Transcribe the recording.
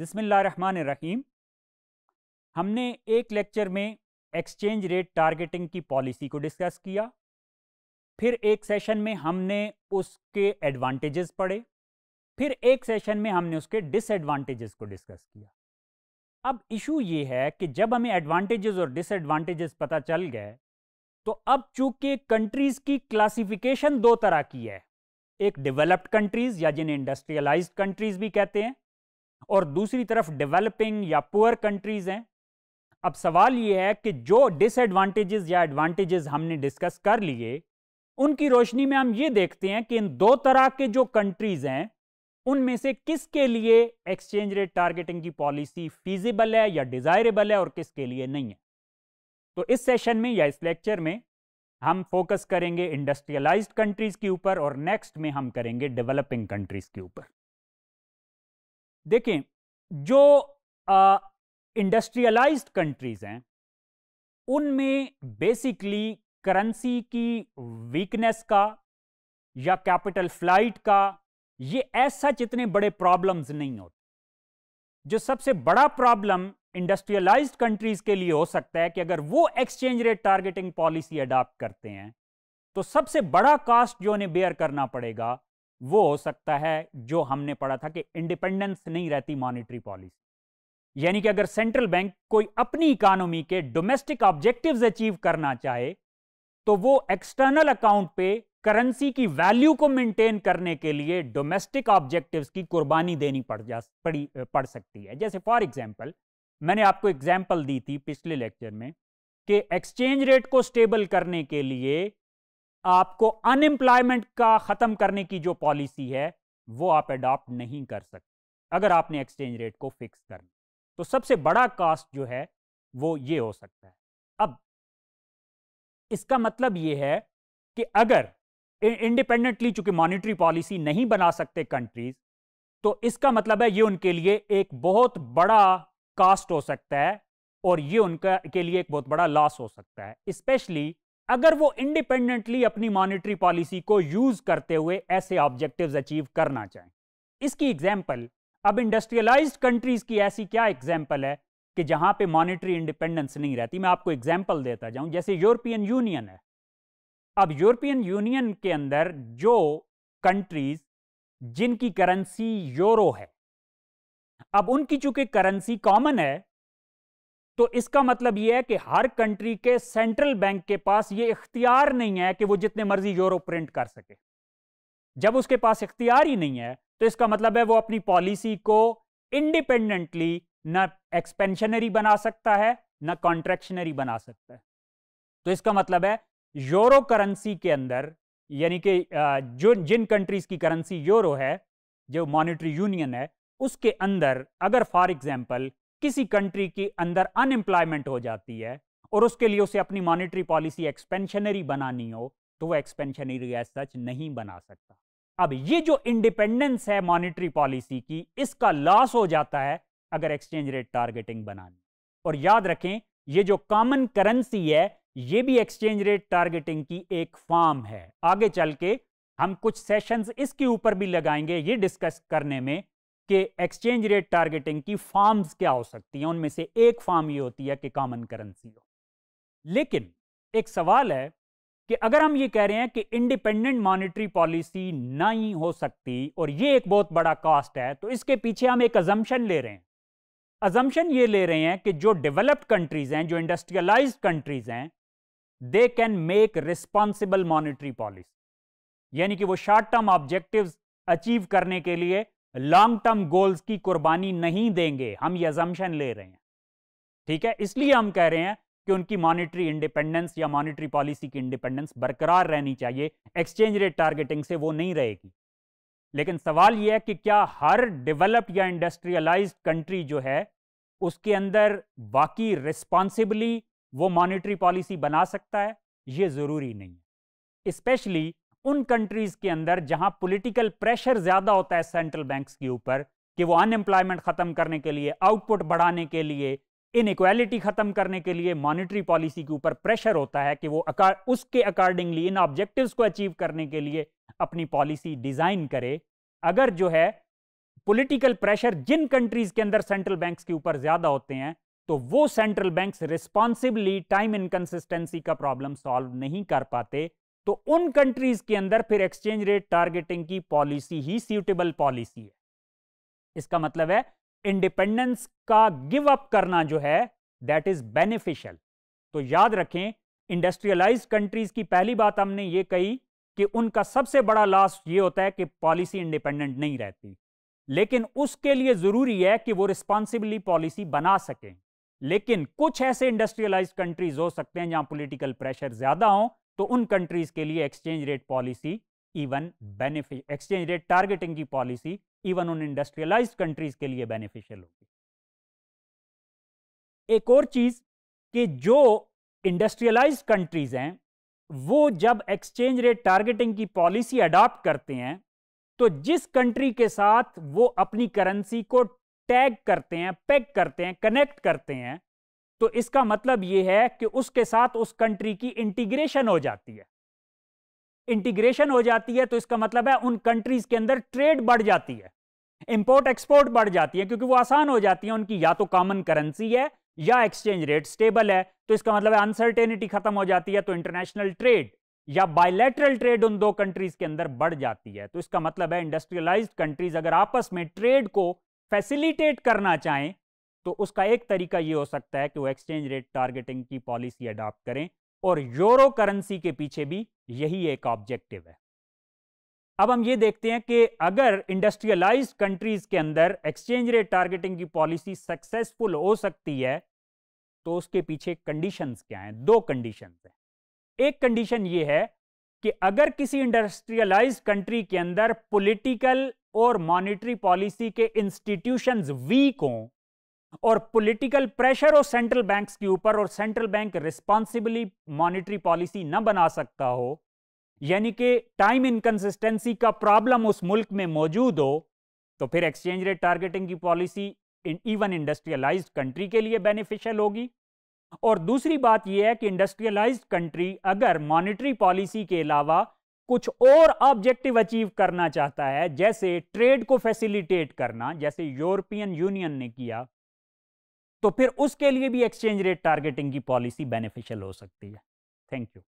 बिसमीम हमने एक लेक्चर में एक्सचेंज रेट टारगेटिंग की पॉलिसी को डिस्कस किया फिर एक सेशन में हमने उसके एडवांटेजेस पढ़े फिर एक सेशन में हमने उसके डिसएडवांटेजेस को डिस्कस किया अब इशू ये है कि जब हमें एडवांटेजेस और डिसएडवांटेजेस पता चल गए तो अब चूंकि कंट्रीज की क्लासिफिकेशन दो तरह की है एक डेवलप्ड कंट्रीज या जिन्हें इंडस्ट्रियलाइज्ड कंट्रीज भी कहते हैं और दूसरी तरफ डेवलपिंग या पुअर कंट्रीज हैं अब सवाल यह है कि जो डिसएडवांटेजेस या एडवांटेजेस हमने डिस्कस कर लिए उनकी रोशनी में हम ये देखते हैं कि इन दो तरह के जो कंट्रीज हैं उनमें से किसके लिए एक्सचेंज रेट टारगेटिंग की पॉलिसी फीजिबल है या डिजायरेबल है और किसके लिए नहीं है तो इस सेशन में या इस लेक्चर में हम फोकस करेंगे इंडस्ट्रियलाइज्ड कंट्रीज के ऊपर और नेक्स्ट में हम करेंगे डेवलपिंग कंट्रीज के ऊपर देखें जो इंडस्ट्रियलाइज्ड कंट्रीज़ हैं उनमें बेसिकली करेंसी की वीकनेस का या कैपिटल फ्लाइट का ये ऐसा जितने बड़े प्रॉब्लम्स नहीं होते जो सबसे बड़ा प्रॉब्लम इंडस्ट्रियलाइज्ड कंट्रीज के लिए हो सकता है कि अगर वो exchange rate targeting policy adopt करते हैं तो सबसे बड़ा कास्ट जो उन्हें बेयर करना पड़ेगा वो हो सकता है जो हमने पढ़ा था कि इंडिपेंडेंस नहीं रहती मॉनिटरी पॉलिसी यानी कि अगर सेंट्रल बैंक कोई अपनी इकोनॉमी के डोमेस्टिक ऑब्जेक्टिव्स अचीव करना चाहे तो वो एक्सटर्नल अकाउंट पे करेंसी की वैल्यू को मेंटेन करने के लिए डोमेस्टिक ऑब्जेक्टिव्स की कुर्बानी देनी पड़ जा पड़ी पड़ सकती है जैसे फॉर एग्जाम्पल मैंने आपको एग्जाम्पल दी थी पिछले लेक्चर में कि एक्सचेंज रेट को स्टेबल करने के लिए आपको अनएम्प्लॉयमेंट का ख़त्म करने की जो पॉलिसी है वो आप एडॉप्ट नहीं कर सकते अगर आपने एक्सचेंज रेट को फिक्स करना तो सबसे बड़ा कास्ट जो है वो ये हो सकता है अब इसका मतलब ये है कि अगर इंडिपेंडेंटली चूंकि मॉनिटरी पॉलिसी नहीं बना सकते कंट्रीज तो इसका मतलब है ये उनके लिए एक बहुत बड़ा कास्ट हो सकता है और ये उनका के लिए एक बहुत बड़ा लॉस हो सकता है स्पेशली अगर वो इंडिपेंडेंटली अपनी मॉनेटरी पॉलिसी को यूज करते हुए ऐसे ऑब्जेक्टिव्स अचीव करना चाहें इसकी एग्जाम्पल अब इंडस्ट्रियलाइज्ड कंट्रीज की ऐसी क्या एग्जाम्पल है कि जहां पे मॉनेटरी इंडिपेंडेंस नहीं रहती मैं आपको एग्जाम्पल देता जाऊं जैसे यूरोपियन यूनियन है अब यूरोपियन यूनियन के अंदर जो कंट्रीज जिनकी करेंसी यूरो है अब उनकी चूंकि करेंसी कॉमन है तो इसका मतलब यह है कि हर कंट्री के सेंट्रल बैंक के पास ये इख्तियार नहीं है कि वो जितने मर्जी यूरो प्रिंट कर सके जब उसके पास इख्तियार ही नहीं है तो इसका मतलब है वो अपनी पॉलिसी को इंडिपेंडेंटली ना एक्सपेंशनरी बना सकता है ना कॉन्ट्रेक्शनरी बना सकता है तो इसका मतलब है यूरो करेंसी के अंदर यानी कि जो जिन कंट्रीज की करेंसी यूरो है जो मॉनिटरी यूनियन है उसके अंदर अगर फॉर एग्जाम्पल किसी कंट्री के अंदर अनएम्प्लॉयमेंट हो जाती है और उसके लिए उसे अपनी मॉनेटरी पॉलिसी एक्सपेंशनरी बनानी हो तो वो एक्सपेंशनरी एज सच नहीं बना सकता अब ये जो इंडिपेंडेंस है मॉनेटरी पॉलिसी की इसका लॉस हो जाता है अगर एक्सचेंज रेट टारगेटिंग बनानी और याद रखें ये जो कॉमन करेंसी है ये भी एक्सचेंज रेट टारगेटिंग की एक फॉर्म है आगे चल के हम कुछ सेशंस इसके ऊपर भी लगाएंगे ये डिस्कस करने में कि एक्सचेंज रेट टारगेटिंग की फॉर्म्स क्या हो सकती हैं उनमें से एक फॉर्म ये होती है कि कॉमन करेंसी हो लेकिन एक सवाल है कि अगर हम ये कह रहे हैं कि इंडिपेंडेंट मॉनेटरी पॉलिसी नहीं हो सकती और ये एक बहुत बड़ा कॉस्ट है तो इसके पीछे हम एक अजम्पन ले रहे हैं अजम्पन ये ले रहे हैं कि जो डेवलप्ड कंट्रीज हैं जो इंडस्ट्रियलाइज कंट्रीज हैं they can make responsible monetary policy यानी कि वो शॉर्ट टर्म ऑब्जेक्टिव अचीव करने के लिए लॉन्ग टर्म गोल्स की कुर्बानी नहीं देंगे हम ये जमशन ले रहे हैं ठीक है इसलिए हम कह रहे हैं कि उनकी मॉनिटरी इंडिपेंडेंस या मॉनिटरी पॉलिसी की इंडिपेंडेंस बरकरार रहनी चाहिए एक्सचेंज रेट टारगेटिंग से वो नहीं रहेगी लेकिन सवाल यह है कि क्या हर डेवलप्ड या इंडस्ट्रियलाइज्ड कंट्री जो है उसके अंदर बाकी रिस्पॉन्सिबली वो मॉनिटरी पॉलिसी बना सकता है ये ज़रूरी नहीं है स्पेशली उन कंट्रीज के अंदर जहां पॉलिटिकल प्रेशर ज्यादा होता है सेंट्रल बैंक्स के ऊपर कि वो अनएम्प्लॉयमेंट खत्म करने के लिए आउटपुट बढ़ाने के लिए इन खत्म करने के लिए मॉनिटरी पॉलिसी के ऊपर प्रेशर होता है कि वो अकार, उसके अकॉर्डिंगली इन ऑब्जेक्टिव को अचीव करने के लिए अपनी पॉलिसी डिजाइन करे अगर जो है पॉलिटिकल प्रेशर जिन कंट्रीज के अंदर सेंट्रल बैंक्स के ऊपर ज्यादा होते हैं तो वो central banks responsibly time inconsistency का प्रॉब्लम सॉल्व नहीं कर पाते तो उन कंट्रीज के अंदर फिर एक्सचेंज रेट टारगेटिंग की पॉलिसी ही सूटेबल पॉलिसी है इसका मतलब है इंडिपेंडेंस का गिव अप करना जो है दैट इज बेनिफिशियल तो याद रखें इंडस्ट्रियलाइज कंट्रीज की पहली बात हमने ये कही कि उनका सबसे बड़ा लॉस ये होता है कि पॉलिसी इंडिपेंडेंट नहीं रहती लेकिन उसके लिए जरूरी है कि वो रिस्पॉन्सिबली पॉलिसी बना सकें लेकिन कुछ ऐसे इंडस्ट्रियलाइज कंट्रीज हो सकते हैं जहां पॉलिटिकल प्रेशर ज्यादा हो तो उन कंट्रीज़ के लिए एक्सचेंज रेट पॉलिसी इवन बेनिफिश एक्सचेंज रेट टारगेटिंग की पॉलिसी इवन उन इंडस्ट्रियलाइज कंट्रीज़ के लिए बेनिफिशियल होगी एक और चीज़ कि जो इंडस्ट्रियलाइज कंट्रीज़ हैं वो जब एक्सचेंज रेट टारगेटिंग की पॉलिसी अडॉप्ट करते हैं तो जिस कंट्री के साथ वो अपनी करेंसी को टैग करते हैं पैक करते हैं कनेक्ट करते हैं तो इसका मतलब यह है कि उसके साथ उस कंट्री की इंटीग्रेशन हो जाती है इंटीग्रेशन हो जाती है तो इसका मतलब है उन कंट्रीज के अंदर ट्रेड बढ़ जाती है इंपोर्ट एक्सपोर्ट बढ़ जाती है क्योंकि वो आसान हो जाती है उनकी या तो कॉमन करेंसी है या एक्सचेंज रेट स्टेबल है तो इसका मतलब है अनसर्टेनिटी खत्म हो जाती है तो इंटरनेशनल ट्रेड या बायलैटरल ट्रेड उन दो कंट्रीज के अंदर बढ़ जाती है तो इसका मतलब है इंडस्ट्रियलाइज्ड कंट्रीज अगर आपस में ट्रेड को फैसिलिटेट करना चाहें तो उसका एक तरीका ये हो सकता है कि वो एक्सचेंज रेट टारगेटिंग की पॉलिसी अडॉप्ट करें और यूरो करेंसी के पीछे भी यही एक ऑब्जेक्टिव है अब हम ये देखते हैं कि अगर इंडस्ट्रियलाइज्ड कंट्रीज के अंदर एक्सचेंज रेट टारगेटिंग की पॉलिसी सक्सेसफुल हो सकती है तो उसके पीछे कंडीशंस क्या हैं दो कंडीशंस हैं एक कंडीशन ये है कि अगर किसी इंडस्ट्रियलाइज कंट्री के अंदर पॉलिटिकल और मॉनेटरी पॉलिसी के इंस्टीट्यूशंस वीक हों और पॉलिटिकल प्रेशर और सेंट्रल बैंक्स के ऊपर और central bank responsibly monetary policy न बना सकता हो यानी कि टाइम इनकन्सिस्टेंसी का प्रॉब्लम उस मुल्क में मौजूद हो तो फिर एक्सचेंज रेट टारगेटिंग की पॉलिसी इवन इंडस्ट्रियलाइज्ड कंट्री के लिए बेनिफिशियल होगी और दूसरी बात यह है कि इंडस्ट्रियलाइज्ड कंट्री अगर मॉनिटरी पॉलिसी के अलावा कुछ और ऑब्जेक्टिव अचीव करना चाहता है जैसे ट्रेड को फैसिलिटेट करना जैसे यूरोपियन यूनियन ने किया तो फिर उसके लिए भी एक्सचेंज रेट टारगेटिंग की पॉलिसी बेनिफिशियल हो सकती है थैंक यू